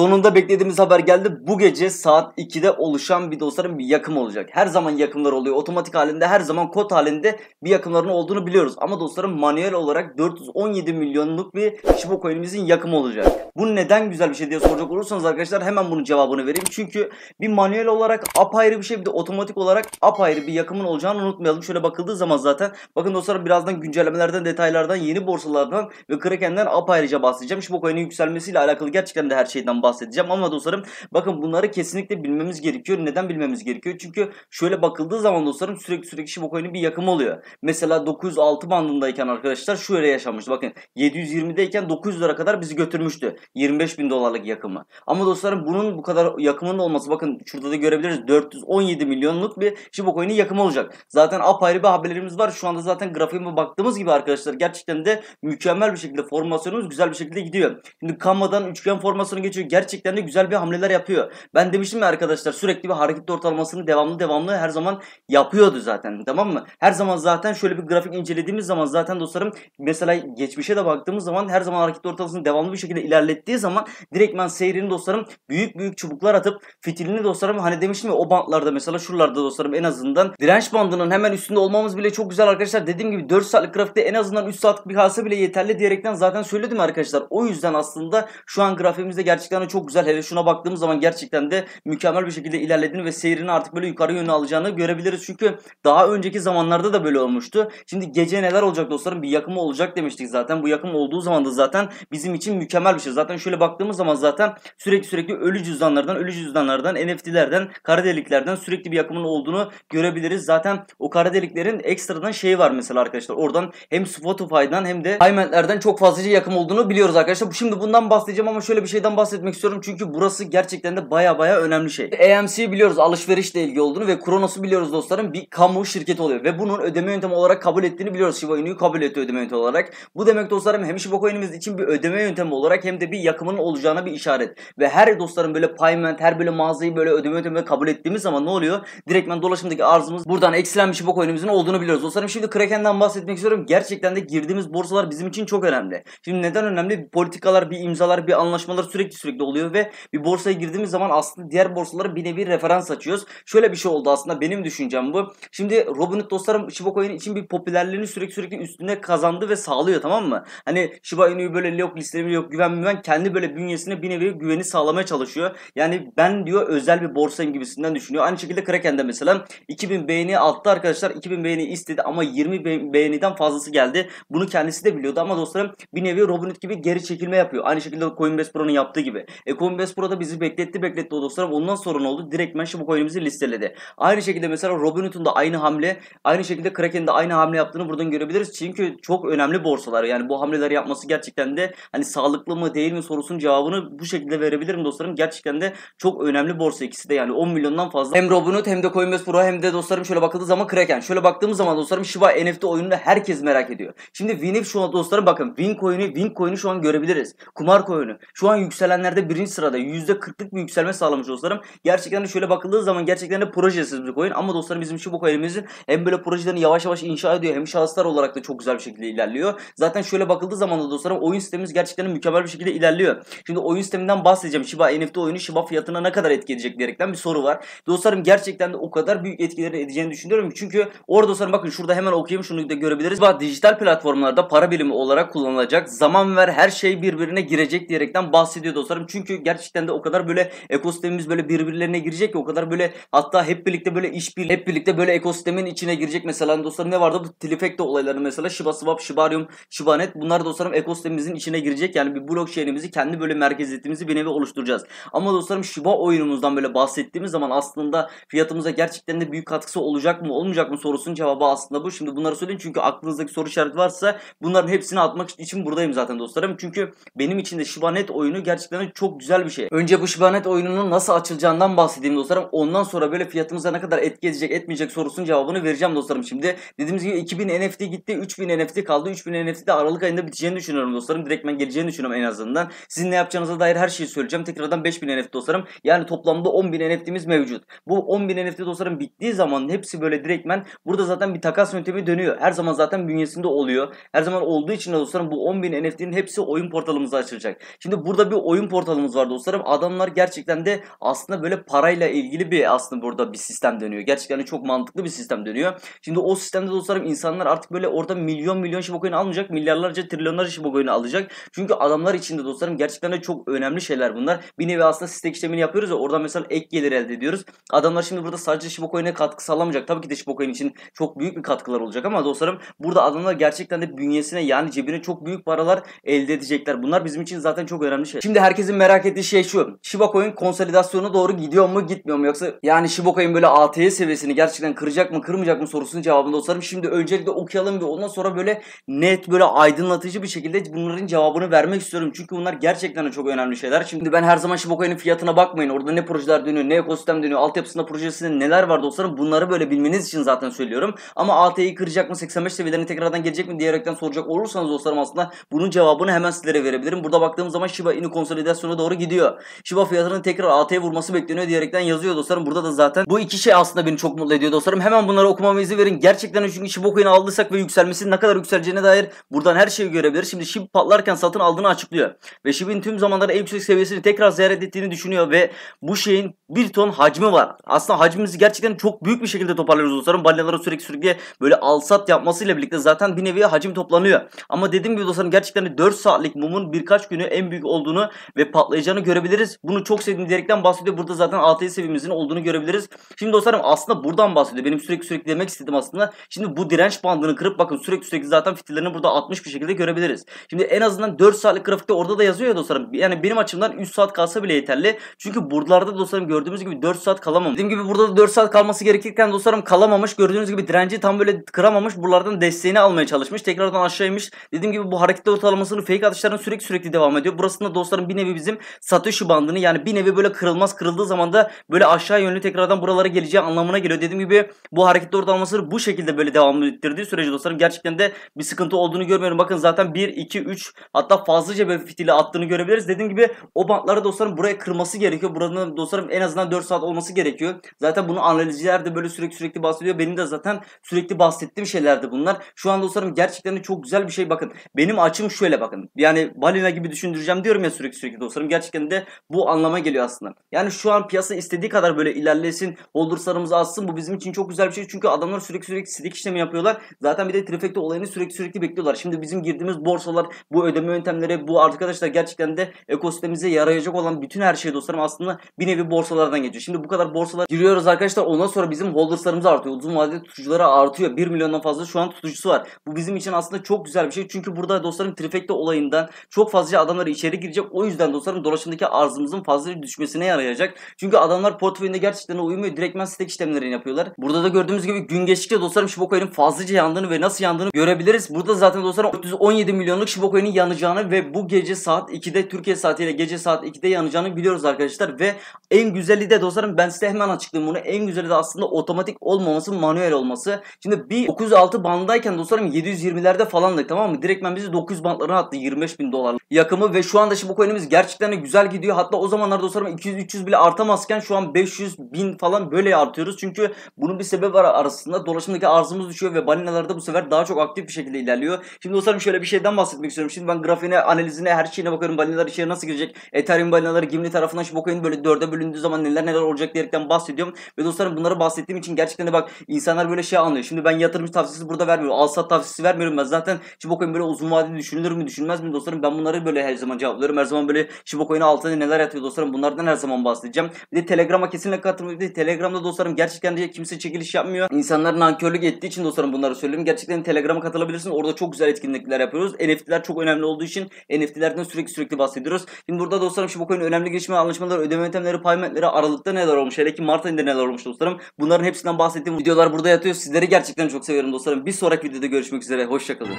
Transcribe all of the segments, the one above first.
Sonunda beklediğimiz haber geldi. Bu gece saat 2'de oluşan bir dostlarım bir yakım olacak. Her zaman yakımlar oluyor. Otomatik halinde her zaman kod halinde bir yakımların olduğunu biliyoruz. Ama dostlarım manuel olarak 417 milyonluk bir Shiba coin'imizin yakımı olacak. Bu neden güzel bir şey diye soracak olursanız arkadaşlar hemen bunun cevabını vereyim. Çünkü bir manuel olarak apayrı bir şey bir de otomatik olarak apayrı bir yakımın olacağını unutmayalım. Şöyle bakıldığı zaman zaten bakın dostlarım birazdan güncellemelerden, detaylardan, yeni borsalardan ve Kraken'den apayrıca bahsedeceğim. Shiba coin'in yükselmesiyle alakalı gerçekten de her şeyden bahsedeceğim bahsedeceğim ama dostlarım bakın bunları kesinlikle bilmemiz gerekiyor. Neden bilmemiz gerekiyor? Çünkü şöyle bakıldığı zaman dostlarım sürekli sürekli Shiba Coin'in bir yakımı oluyor. Mesela 906 bandındayken arkadaşlar şöyle yaşanmıştı. Bakın 720'deyken 900 lira kadar bizi götürmüştü. 25 bin dolarlık yakımı. Ama dostlarım bunun bu kadar yakımının olması bakın şurada da görebiliriz. 417 milyonluk bir Shiba Coin'in yakımı olacak. Zaten apayrı bir haberlerimiz var. Şu anda zaten grafiğime baktığımız gibi arkadaşlar gerçekten de mükemmel bir şekilde formasyonumuz güzel bir şekilde gidiyor. Şimdi Kama'dan üçgen formasyonu geçiyor gerçekten de güzel bir hamleler yapıyor. Ben demiştim ya arkadaşlar sürekli bir hareketli ortalamasını devamlı devamlı her zaman yapıyordu zaten tamam mı? Her zaman zaten şöyle bir grafik incelediğimiz zaman zaten dostlarım mesela geçmişe de baktığımız zaman her zaman hareketli ortalamasını devamlı bir şekilde ilerlettiği zaman direktmen seyrini dostlarım büyük büyük çubuklar atıp fitilini dostlarım hani demiştim ya o bantlarda mesela şuralarda dostlarım en azından direnç bandının hemen üstünde olmamız bile çok güzel arkadaşlar. Dediğim gibi 4 saatlik grafikte en azından 3 saatlik bir kasa bile yeterli diyerekten zaten söyledim arkadaşlar. O yüzden aslında şu an grafiğimizde gerçekten ve çok güzel. Hele şuna baktığımız zaman gerçekten de mükemmel bir şekilde ilerlediğini ve seyrini artık böyle yukarı yönlü alacağını görebiliriz. Çünkü daha önceki zamanlarda da böyle olmuştu. Şimdi gece neler olacak dostlarım? Bir yakımı olacak demiştik zaten. Bu yakım olduğu zaman da zaten bizim için mükemmel bir şey. Zaten şöyle baktığımız zaman zaten sürekli sürekli ölü cüzdanlardan, ölü cüzdanlardan, NFT'lerden, kara deliklerden sürekli bir yakımın olduğunu görebiliriz. Zaten o kara deliklerin ekstradan şeyi var mesela arkadaşlar. Oradan hem Spotify'dan hem de Payment'lerden çok fazlaca yakım olduğunu biliyoruz arkadaşlar. Şimdi bundan bahsedeceğim ama şöyle bir şeyden bahsetmek istiyorum çünkü burası gerçekten de baya baya önemli şey. AMC biliyoruz alışverişle ilgili olduğunu ve Kronos'u biliyoruz dostlarım bir kamu şirketi oluyor ve bunun ödeme yöntemi olarak kabul ettiğini biliyoruz. Shiba Inu'yu kabul etti ödeme yöntemi olarak. Bu demek dostlarım hem Shiba Coin'imiz için bir ödeme yöntemi olarak hem de bir yakımının olacağına bir işaret. Ve her dostlarım böyle payment, her böyle mağazayı böyle ödeme yöntemi kabul ettiğimiz zaman ne oluyor? Direktmen dolaşımdaki arzımız buradan eksilen bir Shiba Coin'imizin olduğunu biliyoruz. Dostlarım şimdi Kraken'den bahsetmek istiyorum. Gerçekten de girdiğimiz borsalar bizim için çok önemli. Şimdi neden önemli? Politikalar, bir imzalar, bir anlaşmalar sürekli sürekli oluyor ve bir borsaya girdiğimiz zaman aslında diğer borsalara bir nevi referans açıyoruz. Şöyle bir şey oldu aslında benim düşüncem bu. Şimdi Robinhood dostlarım Shiba Coin için bir popülerliğini sürekli sürekli üstüne kazandı ve sağlıyor tamam mı? Hani Shiba Inu'yu böyle yok listeleri yok güven güven kendi böyle bünyesine bir nevi güveni sağlamaya çalışıyor. Yani ben diyor özel bir borsayım gibisinden düşünüyor. Aynı şekilde Kraken'de mesela 2000 beğeni attı arkadaşlar. 2000 beğeni istedi ama 20 be beğeniden fazlası geldi. Bunu kendisi de biliyordu ama dostlarım bir nevi Robinhood gibi geri çekilme yapıyor. Aynı şekilde Coinbase Pro'nun yaptığı gibi. Ecoinvest burada bizi bekletti bekletti o dostlarım. Ondan sonra ne oldu. Direktmen şu coin'imizi listeledi. Aynı şekilde mesela Robinhood'un da aynı hamle, aynı şekilde Kraken'de aynı hamle yaptığını buradan görebiliriz. Çünkü çok önemli borsalar. Yani bu hamleleri yapması gerçekten de hani sağlıklı mı değil mi sorusunun cevabını bu şekilde verebilirim dostlarım. Gerçekten de çok önemli borsa ikisi de yani 10 milyondan fazla. Hem Robinhood hem de Coinbase Pro hem de dostlarım şöyle bakıldığı zaman Kraken. Şöyle baktığımız zaman dostlarım Shiba NFT oyununu herkes merak ediyor. Şimdi Winif şu an dostlarım bakın Win Win Wincoin'i şu an görebiliriz. Kumar coin'i. Şu an yükselenlerde birinci sırada %40'lık bir yükselme sağlamış dostlarım. Gerçekten de şöyle bakıldığı zaman gerçekten de projesiz bir coin ama dostlarım bizim şu bu coin'imizin hem böyle projelerini yavaş yavaş inşa ediyor hem şahıslar olarak da çok güzel bir şekilde ilerliyor. Zaten şöyle bakıldığı zaman da dostlarım oyun sistemimiz gerçekten mükemmel bir şekilde ilerliyor. Şimdi oyun sisteminden bahsedeceğim. Shiba NFT oyunu Shiba fiyatına ne kadar etki edecek diyerekten bir soru var. Dostlarım gerçekten de o kadar büyük etkileri edeceğini düşünüyorum. Çünkü orada dostlarım bakın şurada hemen okuyayım şunu da görebiliriz. Bak dijital platformlarda para birimi olarak kullanılacak. Zaman ver her şey birbirine girecek diyerekten bahsediyor dostlarım. Çünkü çünkü gerçekten de o kadar böyle ekosistemimiz böyle birbirlerine girecek ki o kadar böyle hatta hep birlikte böyle iş bir hep birlikte böyle ekosistemin içine girecek mesela hani dostlarım ne vardı bu Trifecta olayları mesela Shiba Swap, Shibarium, Shibanet bunlar dostlarım ekosistemimizin içine girecek yani bir blockchain'imizi kendi böyle merkeziyetimizi bir nevi oluşturacağız. Ama dostlarım Shiba oyunumuzdan böyle bahsettiğimiz zaman aslında fiyatımıza gerçekten de büyük katkısı olacak mı olmayacak mı sorusunun cevabı aslında bu. Şimdi bunları söyleyin çünkü aklınızdaki soru işareti varsa bunların hepsini atmak için buradayım zaten dostlarım. Çünkü benim için de Shibanet oyunu gerçekten çok güzel bir şey. Önce bu Shibanet oyununun nasıl açılacağından bahsedeyim dostlarım. Ondan sonra böyle fiyatımıza ne kadar etki edecek etmeyecek sorusunun cevabını vereceğim dostlarım şimdi. Dediğimiz gibi 2000 NFT gitti 3000 NFT kaldı. 3000 NFT de Aralık ayında biteceğini düşünüyorum dostlarım. Direkt ben geleceğini düşünüyorum en azından. Sizin ne yapacağınıza dair her şeyi söyleyeceğim. Tekrardan 5000 NFT dostlarım. Yani toplamda 10.000 NFT'miz mevcut. Bu 10.000 NFT dostlarım bittiği zaman hepsi böyle direktmen burada zaten bir takas yöntemi dönüyor. Her zaman zaten bünyesinde oluyor. Her zaman olduğu için de dostlarım bu 10.000 NFT'nin hepsi oyun portalımıza açılacak. Şimdi burada bir oyun portalı portalımız var dostlarım. Adamlar gerçekten de aslında böyle parayla ilgili bir aslında burada bir sistem dönüyor. Gerçekten çok mantıklı bir sistem dönüyor. Şimdi o sistemde dostlarım insanlar artık böyle orada milyon milyon Shiba almayacak. Milyarlarca trilyonlarca Shiba alacak. Çünkü adamlar içinde dostlarım gerçekten de çok önemli şeyler bunlar. Bir nevi aslında stek işlemini yapıyoruz ya oradan mesela ek gelir elde ediyoruz. Adamlar şimdi burada sadece Shiba Coin'e katkı sağlamayacak. Tabii ki de Shiba Coin için çok büyük bir katkılar olacak ama dostlarım burada adamlar gerçekten de bünyesine yani cebine çok büyük paralar elde edecekler. Bunlar bizim için zaten çok önemli şey. Şimdi herkesin herkesin merak ettiği şey şu. Shiba Coin konsolidasyona doğru gidiyor mu gitmiyor mu yoksa yani Shiba Coin böyle ATH seviyesini gerçekten kıracak mı kırmayacak mı sorusunun cevabını dostlarım. Şimdi öncelikle okuyalım ve ondan sonra böyle net böyle aydınlatıcı bir şekilde bunların cevabını vermek istiyorum. Çünkü bunlar gerçekten çok önemli şeyler. Şimdi ben her zaman Shiba Coin'in fiyatına bakmayın. Orada ne projeler dönüyor, ne ekosistem dönüyor, altyapısında projesinde neler var dostlarım. Bunları böyle bilmeniz için zaten söylüyorum. Ama AT'yi kıracak mı, 85 seviyelerine tekrardan gelecek mi diyerekten soracak olursanız dostlarım aslında bunun cevabını hemen sizlere verebilirim. Burada baktığım zaman Shiba Inu konsolidasyon %90'a doğru gidiyor. Shiba fiyatının tekrar AT'ye vurması bekleniyor diyerekten yazıyor dostlarım. Burada da zaten bu iki şey aslında beni çok mutlu ediyor dostlarım. Hemen bunları okumama izin verin. Gerçekten çünkü Shiba coin'i aldıysak ve yükselmesi ne kadar yükseleceğine dair buradan her şeyi görebiliriz. Şimdi Shiba patlarken satın aldığını açıklıyor. Ve Shiba'nın tüm zamanları en yüksek seviyesini tekrar ziyaret ettiğini düşünüyor ve bu şeyin bir ton hacmi var. Aslında hacmimizi gerçekten çok büyük bir şekilde toparlıyoruz dostlarım. Balyalara sürekli sürekli böyle alsat yapmasıyla birlikte zaten bir nevi hacim toplanıyor. Ama dediğim gibi dostlarım gerçekten 4 saatlik mumun birkaç günü en büyük olduğunu ve patlayacağını görebiliriz. Bunu çok sevdiğim diyerekten bahsediyor. Burada zaten ATS seviyemizin olduğunu görebiliriz. Şimdi dostlarım aslında buradan bahsediyor. Benim sürekli sürekli demek istedim aslında. Şimdi bu direnç bandını kırıp bakın sürekli sürekli zaten fitillerini burada atmış bir şekilde görebiliriz. Şimdi en azından 4 saatlik grafikte orada da yazıyor ya dostlarım. Yani benim açımdan 3 saat kalsa bile yeterli. Çünkü buralarda dostlarım gördüğümüz gibi 4 saat kalamam. Dediğim gibi burada da 4 saat kalması gerekirken dostlarım kalamamış. Gördüğünüz gibi direnci tam böyle kıramamış. Buralardan desteğini almaya çalışmış. Tekrardan aşağıymış. Dediğim gibi bu hareketli ortalamasını fake atışların sürekli sürekli devam ediyor. Burasında dostlarım bir nevi bizi bizim satış bandını yani bir nevi böyle kırılmaz kırıldığı zaman da böyle aşağı yönlü tekrardan buralara geleceği anlamına geliyor. Dediğim gibi bu hareketli ortalamasını bu şekilde böyle devam ettirdiği sürece dostlarım gerçekten de bir sıkıntı olduğunu görmüyorum. Bakın zaten 1, 2, 3 hatta fazlaca böyle fitili attığını görebiliriz. Dediğim gibi o bantları dostlarım buraya kırması gerekiyor. Buranın dostlarım en azından 4 saat olması gerekiyor. Zaten bunu analizciler de böyle sürekli sürekli bahsediyor. Benim de zaten sürekli bahsettiğim şeylerdi bunlar. Şu an dostlarım gerçekten de çok güzel bir şey bakın. Benim açım şöyle bakın. Yani balina gibi düşündüreceğim diyorum ya sürekli sürekli dostlarım tasarım gerçekten de bu anlama geliyor aslında. Yani şu an piyasa istediği kadar böyle ilerlesin, holderslarımız artsın. Bu bizim için çok güzel bir şey. Çünkü adamlar sürekli sürekli silik işlemi yapıyorlar. Zaten bir de trifekte olayını sürekli sürekli bekliyorlar. Şimdi bizim girdiğimiz borsalar, bu ödeme yöntemleri, bu arkadaşlar gerçekten de ekosistemimize yarayacak olan bütün her şey dostlarım aslında bir nevi borsalardan geçiyor. Şimdi bu kadar borsalar giriyoruz arkadaşlar. Ondan sonra bizim holderslarımız artıyor. Uzun vadeli tutuculara artıyor. 1 milyondan fazla şu an tutucusu var. Bu bizim için aslında çok güzel bir şey. Çünkü burada dostlarım trifekte olayından çok fazla adamlar içeri girecek. O yüzden dostlarım tasarım dolaşımdaki arzımızın fazla düşmesine yarayacak. Çünkü adamlar portföyünde gerçekten uymuyor. Direktmen stek işlemlerini yapıyorlar. Burada da gördüğümüz gibi gün geçtikçe dostlarım Coin'in fazlaca yandığını ve nasıl yandığını görebiliriz. Burada zaten dostlarım 417 milyonluk Shiba Coin'in yanacağını ve bu gece saat 2'de Türkiye saatiyle gece saat 2'de yanacağını biliyoruz arkadaşlar ve en güzeli de dostlarım ben size hemen açıklayayım bunu. En güzeli de aslında otomatik olmaması, manuel olması. Şimdi bir 906 bandındayken dostlarım 720'lerde falandık tamam mı? Direktmen bizi 900 bandlarına attı 25 bin dolarlık yakımı ve şu anda Shiba Coin'imiz gerçekten Gerçekten de güzel gidiyor. Hatta o zamanlar dostlarım 200-300 bile artamazken şu an 500 bin falan böyle artıyoruz. Çünkü bunun bir sebebi var arasında. Dolaşımdaki arzımız düşüyor ve balinalarda bu sefer daha çok aktif bir şekilde ilerliyor. Şimdi dostlarım şöyle bir şeyden bahsetmek istiyorum. Şimdi ben grafiğine, analizine, her şeyine bakıyorum. Balinalar içeri nasıl girecek? Ethereum balinaları Gimli tarafından şu Bitcoin böyle dörde bölündüğü zaman neler neler olacak diyerekten bahsediyorum. Ve dostlarım bunları bahsettiğim için gerçekten de bak insanlar böyle şey anlıyor. Şimdi ben yatırım tavsiyesi burada vermiyorum. Alsat tavsiyesi vermiyorum ben. Zaten Bitcoin böyle uzun vadeli düşünülür mü düşünmez mi dostlarım? Ben bunları böyle her zaman cevaplıyorum. Her zaman böyle Shiba altında neler yatıyor dostlarım bunlardan her zaman bahsedeceğim. Bir de Telegram'a kesinlikle katılmayı. Bir de Telegram'da dostlarım gerçekten de kimse çekiliş yapmıyor. İnsanlar nankörlük ettiği için dostlarım bunları söylüyorum. Gerçekten Telegram'a katılabilirsin. Orada çok güzel etkinlikler yapıyoruz. NFT'ler çok önemli olduğu için NFT'lerden sürekli sürekli bahsediyoruz. Şimdi burada dostlarım Shiba önemli gelişme anlaşmaları, ödeme yöntemleri, paymentleri, aralıkta neler olmuş. Hele ki Mart ayında neler olmuş dostlarım. Bunların hepsinden bahsettiğim videolar burada yatıyor. Sizleri gerçekten çok seviyorum dostlarım. Bir sonraki videoda görüşmek üzere. Hoşçakalın.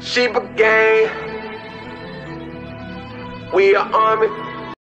Shiba Gang. We are army.